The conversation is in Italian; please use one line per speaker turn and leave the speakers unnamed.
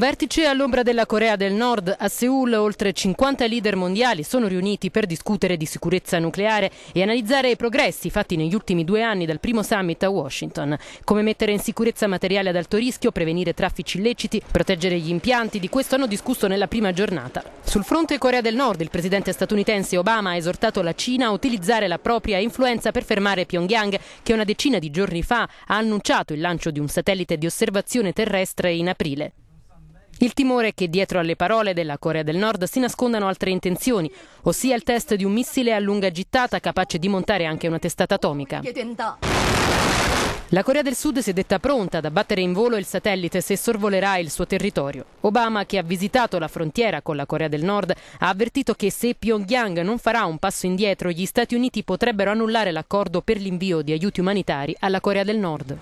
Un vertice all'ombra della Corea del Nord. A Seoul oltre 50 leader mondiali sono riuniti per discutere di sicurezza nucleare e analizzare i progressi fatti negli ultimi due anni dal primo summit a Washington. Come mettere in sicurezza materiale ad alto rischio, prevenire traffici illeciti, proteggere gli impianti, di questo hanno discusso nella prima giornata. Sul fronte Corea del Nord il presidente statunitense Obama ha esortato la Cina a utilizzare la propria influenza per fermare Pyongyang che una decina di giorni fa ha annunciato il lancio di un satellite di osservazione terrestre in aprile. Il timore è che dietro alle parole della Corea del Nord si nascondano altre intenzioni, ossia il test di un missile a lunga gittata capace di montare anche una testata atomica. La Corea del Sud si è detta pronta ad abbattere in volo il satellite se sorvolerà il suo territorio. Obama, che ha visitato la frontiera con la Corea del Nord, ha avvertito che se Pyongyang non farà un passo indietro, gli Stati Uniti potrebbero annullare l'accordo per l'invio di aiuti umanitari alla Corea del Nord.